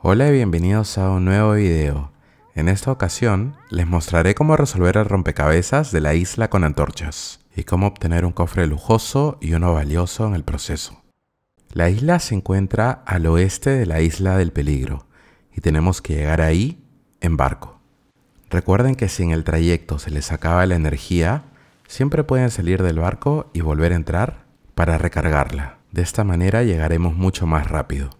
Hola y bienvenidos a un nuevo video. En esta ocasión, les mostraré cómo resolver el rompecabezas de la isla con antorchas y cómo obtener un cofre lujoso y uno valioso en el proceso. La isla se encuentra al oeste de la isla del peligro y tenemos que llegar ahí en barco. Recuerden que si en el trayecto se les acaba la energía, siempre pueden salir del barco y volver a entrar para recargarla. De esta manera llegaremos mucho más rápido.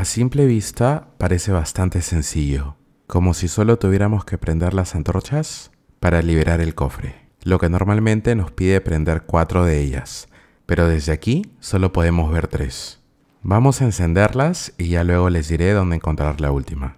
A simple vista parece bastante sencillo, como si solo tuviéramos que prender las antorchas para liberar el cofre, lo que normalmente nos pide prender cuatro de ellas, pero desde aquí solo podemos ver tres. Vamos a encenderlas y ya luego les diré dónde encontrar la última.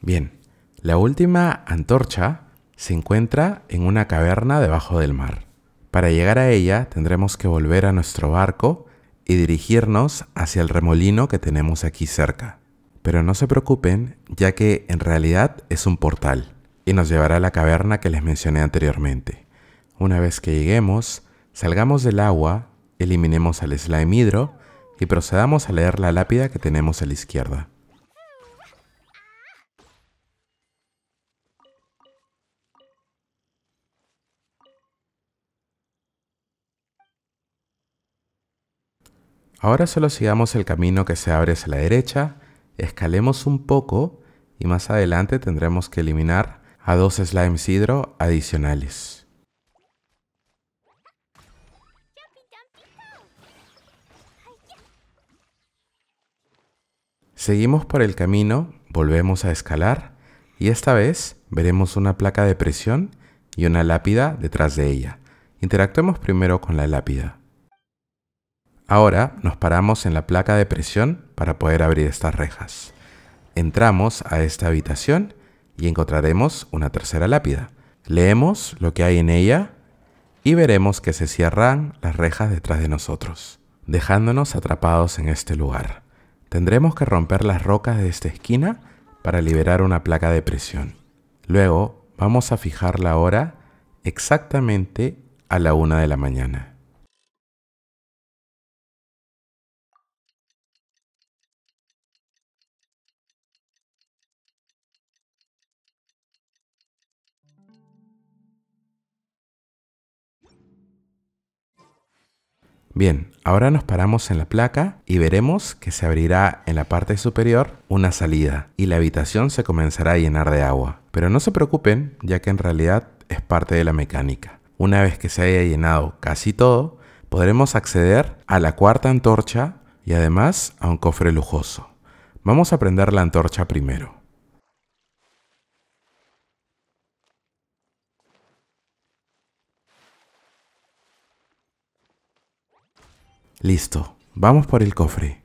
Bien, la última antorcha se encuentra en una caverna debajo del mar. Para llegar a ella tendremos que volver a nuestro barco y dirigirnos hacia el remolino que tenemos aquí cerca. Pero no se preocupen, ya que en realidad es un portal y nos llevará a la caverna que les mencioné anteriormente. Una vez que lleguemos, salgamos del agua, eliminemos al slime hidro y procedamos a leer la lápida que tenemos a la izquierda. Ahora solo sigamos el camino que se abre hacia la derecha, escalemos un poco y más adelante tendremos que eliminar a dos slimes hidro adicionales. Seguimos por el camino, volvemos a escalar y esta vez veremos una placa de presión y una lápida detrás de ella. Interactuemos primero con la lápida. Ahora nos paramos en la placa de presión para poder abrir estas rejas. Entramos a esta habitación y encontraremos una tercera lápida. Leemos lo que hay en ella y veremos que se cierran las rejas detrás de nosotros, dejándonos atrapados en este lugar. Tendremos que romper las rocas de esta esquina para liberar una placa de presión. Luego vamos a fijar la hora exactamente a la una de la mañana. Bien, ahora nos paramos en la placa y veremos que se abrirá en la parte superior una salida y la habitación se comenzará a llenar de agua. Pero no se preocupen, ya que en realidad es parte de la mecánica. Una vez que se haya llenado casi todo, podremos acceder a la cuarta antorcha y además a un cofre lujoso. Vamos a prender la antorcha primero. Listo, vamos por el cofre.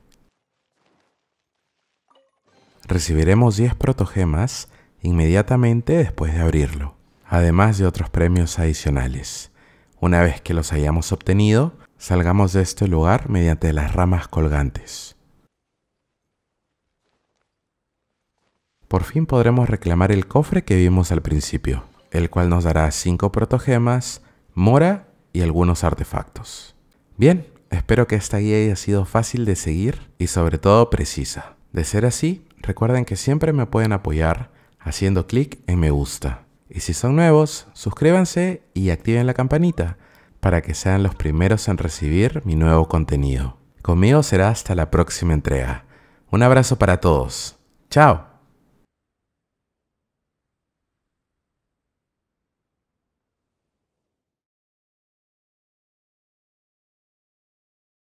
Recibiremos 10 protogemas inmediatamente después de abrirlo, además de otros premios adicionales. Una vez que los hayamos obtenido, salgamos de este lugar mediante las ramas colgantes. Por fin podremos reclamar el cofre que vimos al principio, el cual nos dará 5 protogemas, mora y algunos artefactos. Bien, Espero que esta guía haya sido fácil de seguir y sobre todo precisa. De ser así, recuerden que siempre me pueden apoyar haciendo clic en me gusta. Y si son nuevos, suscríbanse y activen la campanita para que sean los primeros en recibir mi nuevo contenido. Conmigo será hasta la próxima entrega. Un abrazo para todos. Chao.